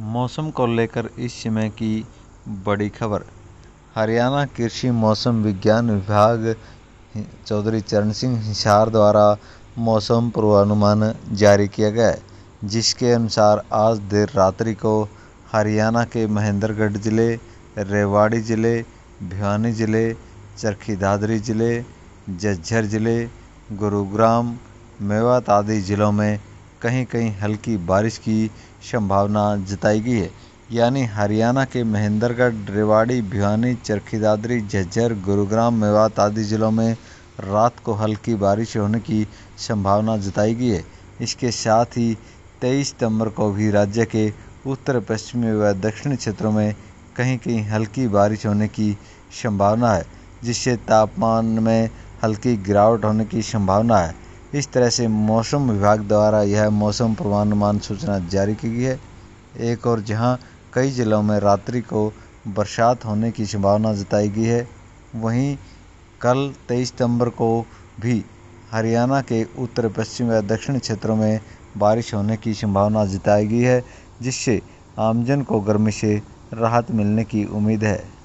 मौसम को लेकर इस समय की बड़ी खबर हरियाणा कृषि मौसम विज्ञान विभाग चौधरी चरण सिंह हिसार द्वारा मौसम पूर्वानुमान जारी किया गया है जिसके अनुसार आज देर रात्रि को हरियाणा के महेंद्रगढ़ ज़िले रेवाड़ी ज़िले भिवानी ज़िले चरखी दादरी ज़िले झज्जर ज़िले गुरुग्राम मेवात आदि ज़िलों में कहीं कहीं हल्की बारिश की संभावना जताई गई है यानी हरियाणा के महेंद्रगढ़ रेवाड़ी भिवानी चरखी दादरी झज्जर गुरुग्राम मेवात आदि ज़िलों में रात को हल्की बारिश होने की संभावना जताई गई है इसके साथ ही तेईस सितंबर को भी राज्य के उत्तर पश्चिमी व दक्षिणी क्षेत्रों में कहीं कहीं हल्की बारिश होने की संभावना है जिससे तापमान में हल्की गिरावट होने की संभावना है इस तरह से मौसम विभाग द्वारा यह मौसम पूर्वानुमान सूचना जारी की गई है एक और जहां कई जिलों में रात्रि को बरसात होने की संभावना जताई गई है वहीं कल तेईस सितंबर को भी हरियाणा के उत्तर पश्चिम व दक्षिण क्षेत्रों में बारिश होने की संभावना जताई गई है जिससे आमजन को गर्मी से राहत मिलने की उम्मीद है